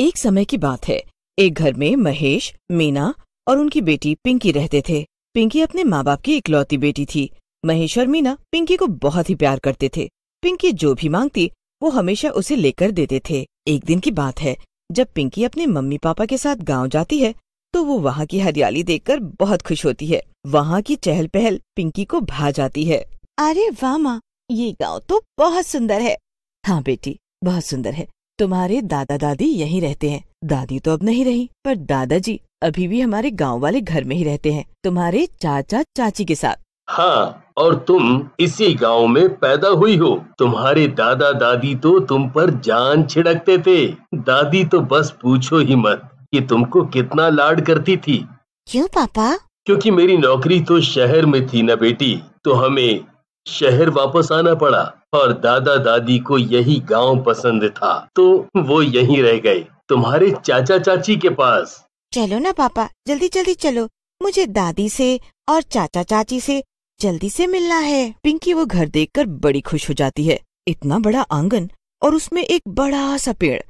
एक समय की बात है एक घर में महेश मीना और उनकी बेटी पिंकी रहते थे पिंकी अपने माँ बाप की इकलौती बेटी थी महेश और मीना पिंकी को बहुत ही प्यार करते थे पिंकी जो भी मांगती वो हमेशा उसे लेकर देते थे एक दिन की बात है जब पिंकी अपने मम्मी पापा के साथ गांव जाती है तो वो वहाँ की हरियाली देखकर बहुत खुश होती है वहाँ की चहल पहल पिंकी को भा जाती है अरे वाह माँ ये गाँव तो बहुत सुंदर है हाँ बेटी बहुत सुंदर है तुम्हारे दादा दादी यहीं रहते हैं दादी तो अब नहीं रही पर दादाजी अभी भी हमारे गांव वाले घर में ही रहते हैं तुम्हारे चाचा चाची के साथ हाँ और तुम इसी गांव में पैदा हुई हो तुम्हारे दादा दादी तो तुम पर जान छिड़कते थे दादी तो बस पूछो ही मत कि तुमको कितना लाड करती थी क्यों पापा क्योंकि मेरी नौकरी तो शहर में थी ना बेटी तो हमें शहर वापस आना पड़ा और दादा दादी को यही गांव पसंद था तो वो यहीं रह गए तुम्हारे चाचा चाची के पास चलो ना पापा जल्दी जल्दी चलो मुझे दादी से और चाचा चाची से जल्दी से मिलना है पिंकी वो घर देखकर बड़ी खुश हो जाती है इतना बड़ा आंगन और उसमें एक बड़ा सा पेड़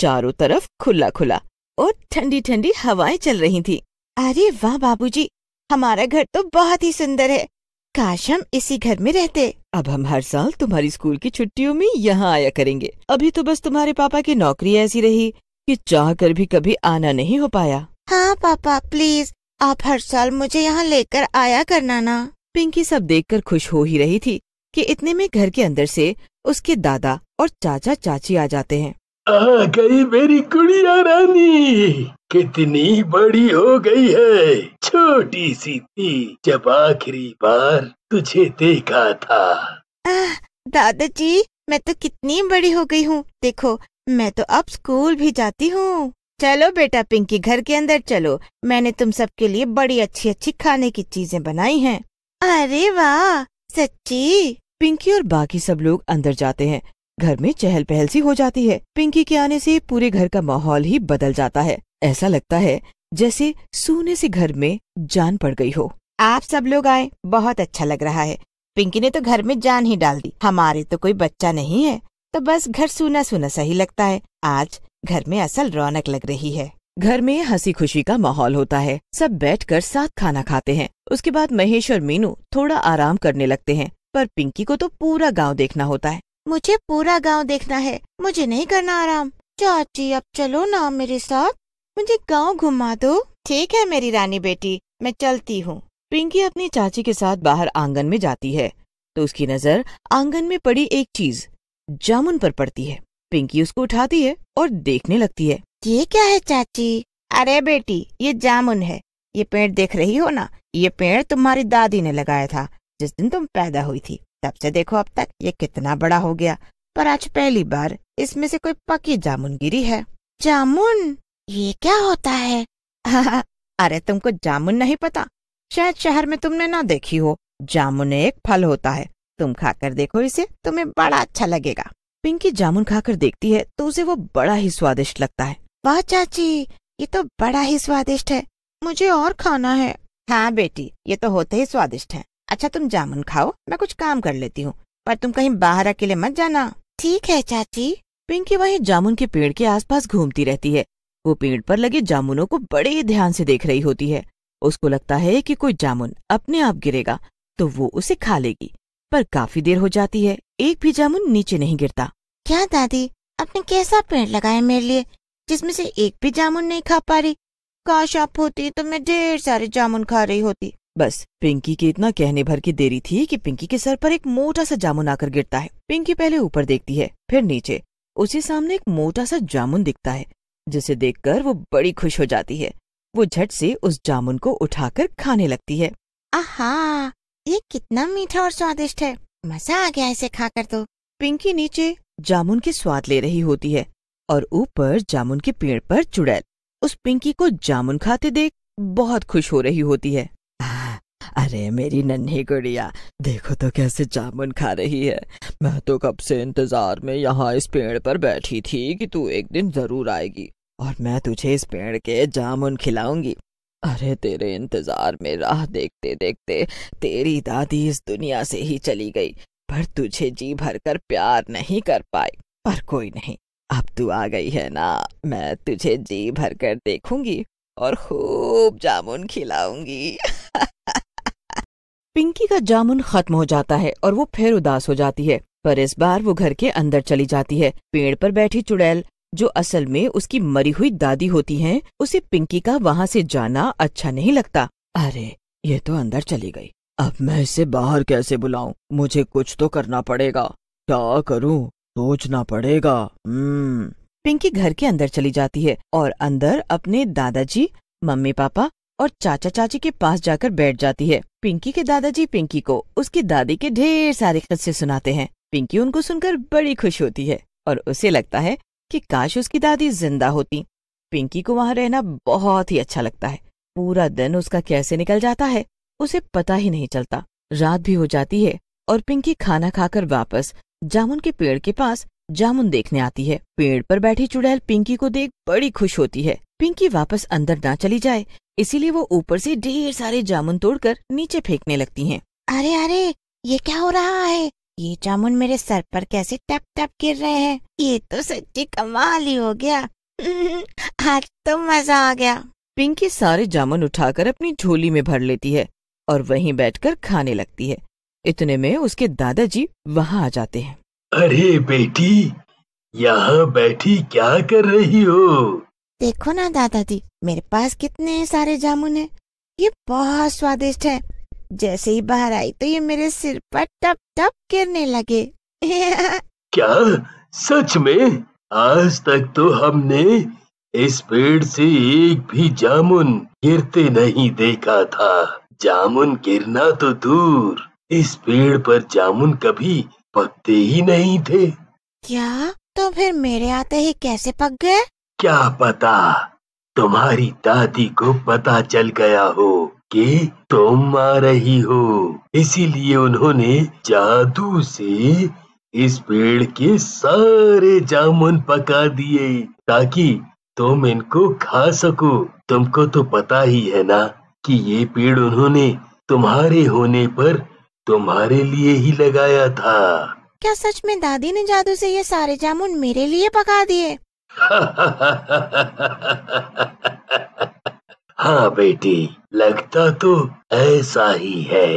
चारों तरफ खुला खुला और ठंडी ठंडी हवाएं चल रही थी अरे वाह बाबूजी, हमारा घर तो बहुत ही सुंदर है काश हम इसी घर में रहते अब हम हर साल तुम्हारी स्कूल की छुट्टियों में यहाँ आया करेंगे अभी तो बस तुम्हारे पापा की नौकरी ऐसी रही कि चाह कर भी कभी आना नहीं हो पाया हाँ पापा प्लीज आप हर साल मुझे यहाँ लेकर आया करना ना पिंकी सब देखकर खुश हो ही रही थी कि इतने में घर के अंदर से उसके दादा और चाचा चाची आ जाते हैं आ गई मेरी कुड़िया रानी कितनी बड़ी हो गई है छोटी सी थी जब आखिरी बार तुझे देखा था दादाजी मैं तो कितनी बड़ी हो गई हूँ देखो मैं तो अब स्कूल भी जाती हूँ चलो बेटा पिंकी घर के अंदर चलो मैंने तुम सबके लिए बड़ी अच्छी अच्छी खाने की चीजें बनाई हैं अरे वाह सच्ची पिंकी और बाकी सब लोग अंदर जाते हैं घर में चहल पहल सी हो जाती है पिंकी के आने से पूरे घर का माहौल ही बदल जाता है ऐसा लगता है जैसे सोने से घर में जान पड़ गई हो आप सब लोग आए बहुत अच्छा लग रहा है पिंकी ने तो घर में जान ही डाल दी हमारे तो कोई बच्चा नहीं है तो बस घर सूना सूना सही लगता है आज घर में असल रौनक लग रही है घर में हंसी खुशी का माहौल होता है सब बैठकर साथ खाना खाते हैं उसके बाद महेश और मीनू थोड़ा आराम करने लगते हैं पर पिंकी को तो पूरा गांव देखना होता है मुझे पूरा गांव देखना है मुझे नहीं करना आराम चाची अब चलो ना मेरे साथ मुझे गांव घुमा दो ठीक है मेरी रानी बेटी मैं चलती हूँ पिंकी अपनी चाची के साथ बाहर आंगन में जाती है तो उसकी नजर आंगन में पड़ी एक चीज जामुन पर पड़ती है पिंकी उसको उठाती है और देखने लगती है ये क्या है चाची अरे बेटी ये जामुन है ये पेड़ देख रही हो ना ये पेड़ तुम्हारी दादी ने लगाया था जिस दिन तुम पैदा हुई थी तब से देखो अब तक ये कितना बड़ा हो गया पर आज पहली बार इसमें से कोई पकी जामुन गिरी है जामुन ये क्या होता है अरे तुमको जामुन नहीं पता शायद शहर में तुमने ना देखी हो जामुन एक फल होता है तुम खाकर देखो इसे तुम्हें बड़ा अच्छा लगेगा पिंकी जामुन खाकर देखती है तो उसे वो बड़ा ही स्वादिष्ट लगता है वाह चाची ये तो बड़ा ही स्वादिष्ट है मुझे और खाना है हाँ बेटी ये तो होते ही स्वादिष्ट है अच्छा तुम जामुन खाओ मैं कुछ काम कर लेती हूँ पर तुम कहीं बाहर अकेले मत जाना ठीक है चाची पिंकी वही जामुन के पेड़ के आसपास घूमती रहती है वो पेड़ पर लगे जामुनों को बड़े ध्यान से देख रही होती है उसको लगता है कि कोई जामुन अपने आप गिरेगा तो वो उसे खा लेगी पर काफी देर हो जाती है एक भी जामुन नीचे नहीं गिरता क्या दादी आपने कैसा पेड़ लगाया मेरे लिए जिसमें से एक भी जामुन नहीं खा पा रही काश आप होती तो मैं ढेर सारे जामुन खा रही होती बस पिंकी के इतना कहने भर की देरी थी कि पिंकी के सर पर एक मोटा सा जामुन आकर गिरता है पिंकी पहले ऊपर देखती है फिर नीचे उसी सामने एक मोटा सा जामुन दिखता है जिसे देखकर वो बड़ी खुश हो जाती है वो झट से उस जामुन को उठाकर खाने लगती है आहा ये कितना मीठा और स्वादिष्ट है मजा आ गया इसे खाकर तो पिंकी नीचे जामुन के स्वाद ले रही होती है और ऊपर जामुन के पेड़ पर चुड़ैल उस पिंकी को जामुन खाते देख बहुत खुश हो रही होती है अरे मेरी नन्ही गुड़िया देखो तो कैसे जामुन खा रही है मैं तो कब से इंतजार में यहाँ इस पेड़ पर बैठी थी कि तू एक दिन जरूर आएगी और मैं तुझे इस पेड़ के जामुन खिलाऊंगी अरे तेरे इंतजार में राह देखते देखते तेरी दादी इस दुनिया से ही चली गई पर तुझे जी भर कर प्यार नहीं कर पाई पर कोई नहीं अब तू आ गई है ना मैं तुझे जी भर कर देखूंगी और खूब जामुन खिलाऊंगी पिंकी का जामुन खत्म हो जाता है और वो फिर उदास हो जाती है पर इस बार वो घर के अंदर चली जाती है पेड़ पर बैठी चुड़ैल जो असल में उसकी मरी हुई दादी होती हैं, उसे पिंकी का वहाँ से जाना अच्छा नहीं लगता अरे ये तो अंदर चली गई अब मैं इसे बाहर कैसे बुलाऊं? मुझे कुछ तो करना पड़ेगा क्या करूं? सोचना पड़ेगा हम्म। पिंकी घर के अंदर चली जाती है और अंदर अपने दादाजी मम्मी पापा और चाचा चाची के पास जाकर बैठ जाती है पिंकी के दादाजी पिंकी को उसकी दादी के ढेर सारे किस्से सुनाते हैं पिंकी उनको सुनकर बड़ी खुश होती है और उसे लगता है कि काश उसकी दादी जिंदा होती पिंकी को वहां रहना बहुत ही अच्छा लगता है पूरा दिन उसका कैसे निकल जाता है उसे पता ही नहीं चलता रात भी हो जाती है और पिंकी खाना खाकर वापस जामुन के पेड़ के पास जामुन देखने आती है पेड़ पर बैठी चुड़ैल पिंकी को देख बड़ी खुश होती है पिंकी वापस अंदर ना चली जाए इसीलिए वो ऊपर से ढेर सारे जामुन तोड़कर नीचे फेंकने लगती हैं। अरे अरे ये क्या हो रहा है ये जामुन मेरे सर पर कैसे टप टप गिर रहे हैं ये तो सच्ची कमाल ही हो गया आज तो मजा आ गया पिंकी सारे जामुन उठाकर अपनी झोली में भर लेती है और वहीं बैठकर खाने लगती है इतने में उसके दादाजी वहाँ आ जाते हैं अरे बेटी यहाँ बैठी क्या कर रही हो देखो ना दादाजी मेरे पास कितने सारे जामुन हैं ये बहुत स्वादिष्ट है जैसे ही बाहर आई तो ये मेरे सिर पर टप टप गिरने लगे क्या सच में आज तक तो हमने इस पेड़ से एक भी जामुन गिरते नहीं देखा था जामुन गिरना तो दूर इस पेड़ पर जामुन कभी पकते ही नहीं थे क्या तो फिर मेरे आते ही कैसे पक गए क्या पता तुम्हारी दादी को पता चल गया हो कि तुम आ रही हो इसीलिए उन्होंने जादू से इस पेड़ के सारे जामुन पका दिए ताकि तुम इनको खा सको तुमको तो पता ही है ना कि ये पेड़ उन्होंने तुम्हारे होने पर तुम्हारे लिए ही लगाया था क्या सच में दादी ने जादू से ये सारे जामुन मेरे लिए पका दिए हाँ बेटी लगता तो ऐसा ही है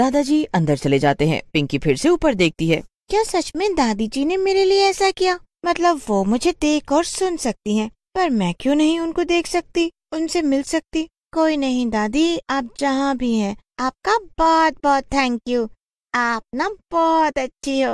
दादाजी अंदर चले जाते हैं पिंकी फिर से ऊपर देखती है क्या सच में दादी जी ने मेरे लिए ऐसा किया मतलब वो मुझे देख और सुन सकती हैं, पर मैं क्यों नहीं उनको देख सकती उनसे मिल सकती कोई नहीं दादी आप जहाँ भी हैं आपका बहुत बहुत थैंक यू आप ना बहुत अच्छी हो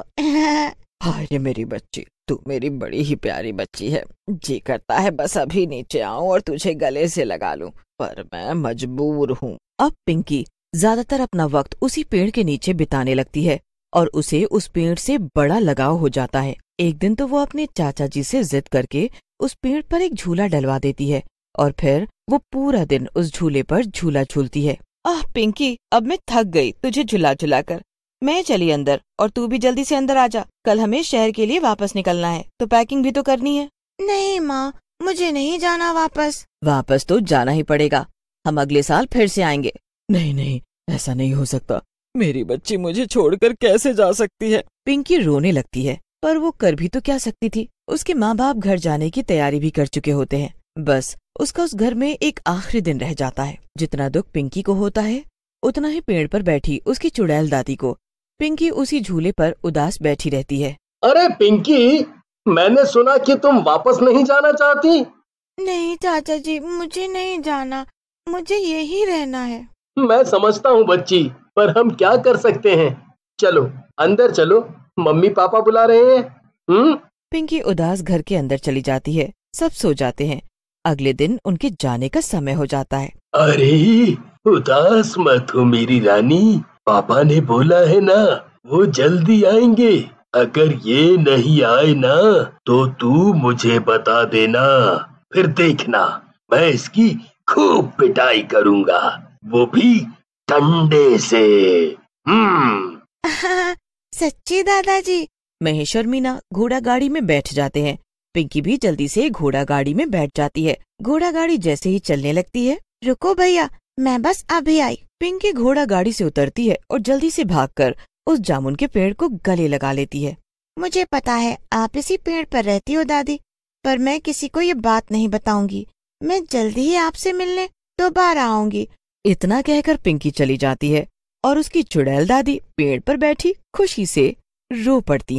अरे मेरी बच्ची तू मेरी बड़ी ही प्यारी बच्ची है जी करता है बस अभी नीचे आऊं और तुझे गले से लगा लूं पर मैं मजबूर हूँ अब पिंकी ज्यादातर अपना वक्त उसी पेड़ के नीचे बिताने लगती है और उसे उस पेड़ से बड़ा लगाव हो जाता है एक दिन तो वो अपने चाचा जी से जिद करके उस पेड़ पर एक झूला डलवा देती है और फिर वो पूरा दिन उस झूले पर झूला झूलती है आह पिंकी अब मैं थक गई तुझे झुला झुला कर मैं चली अंदर और तू भी जल्दी से अंदर आ जा कल हमें शहर के लिए वापस निकलना है तो पैकिंग भी तो करनी है नहीं माँ मुझे नहीं जाना वापस वापस तो जाना ही पड़ेगा हम अगले साल फिर से आएंगे नहीं नहीं ऐसा नहीं हो सकता मेरी बच्ची मुझे छोड़कर कैसे जा सकती है पिंकी रोने लगती है पर वो कर भी तो क्या सकती थी उसके माँ बाप घर जाने की तैयारी भी कर चुके होते हैं बस उसका उस घर में एक आखिरी दिन रह जाता है जितना दुख पिंकी को होता है उतना ही पेड़ पर बैठी उसकी चुड़ैल दादी को पिंकी उसी झूले पर उदास बैठी रहती है अरे पिंकी मैंने सुना कि तुम वापस नहीं जाना चाहती नहीं चाचा जी मुझे नहीं जाना मुझे यही रहना है मैं समझता हूँ बच्ची पर हम क्या कर सकते हैं चलो अंदर चलो मम्मी पापा बुला रहे हैं हम्म पिंकी उदास घर के अंदर चली जाती है सब सो जाते हैं अगले दिन उनके जाने का समय हो जाता है अरे उदास मत हो मेरी रानी पापा ने बोला है ना वो जल्दी आएंगे अगर ये नहीं आए ना तो तू मुझे बता देना फिर देखना मैं इसकी खूब पिटाई करूंगा वो भी ठंडे से हम्म सच्ची दादाजी महेश और मीना घोड़ा गाड़ी में बैठ जाते हैं पिंकी भी जल्दी से घोड़ा गाड़ी में बैठ जाती है घोड़ा गाड़ी जैसे ही चलने लगती है रुको भैया मैं बस अभी आई पिंकी घोड़ा गाड़ी से उतरती है और जल्दी से भागकर उस जामुन के पेड़ को गले लगा लेती है मुझे पता है आप इसी पेड़ पर रहती हो दादी पर मैं किसी को ये बात नहीं बताऊंगी मैं जल्दी ही आपसे मिलने दोबारा आऊंगी इतना कहकर पिंकी चली जाती है और उसकी चुड़ैल दादी पेड़ पर बैठी खुशी से रो पड़ती है